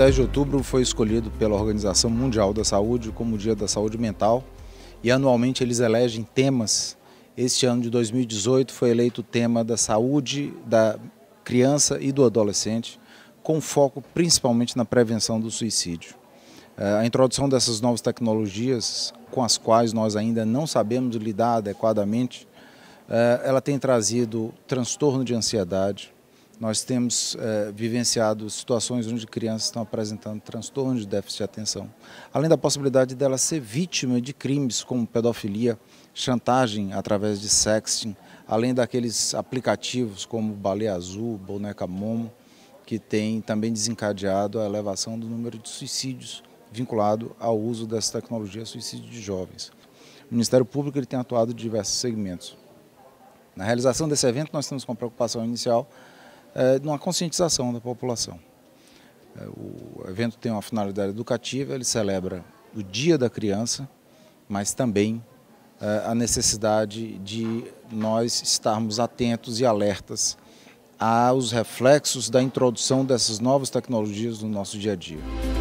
10 de outubro foi escolhido pela Organização Mundial da Saúde como o Dia da Saúde Mental e anualmente eles elegem temas. Este ano de 2018 foi eleito o tema da saúde da criança e do adolescente, com foco principalmente na prevenção do suicídio. Eh, a introdução dessas novas tecnologias, com as quais nós ainda não sabemos lidar adequadamente, eh, ela tem trazido transtorno de ansiedade, nós temos eh, vivenciado situações onde crianças estão apresentando transtornos de déficit de atenção, além da possibilidade dela ser vítima de crimes como pedofilia, chantagem através de sexting, além daqueles aplicativos como Baleia Azul, Boneca Momo, que tem também desencadeado a elevação do número de suicídios vinculado ao uso dessa tecnologia suicídio de jovens. O Ministério Público ele tem atuado em diversos segmentos. Na realização desse evento, nós temos como preocupação inicial é, numa conscientização da população. É, o evento tem uma finalidade educativa, ele celebra o Dia da Criança, mas também é, a necessidade de nós estarmos atentos e alertas aos reflexos da introdução dessas novas tecnologias no nosso dia a dia.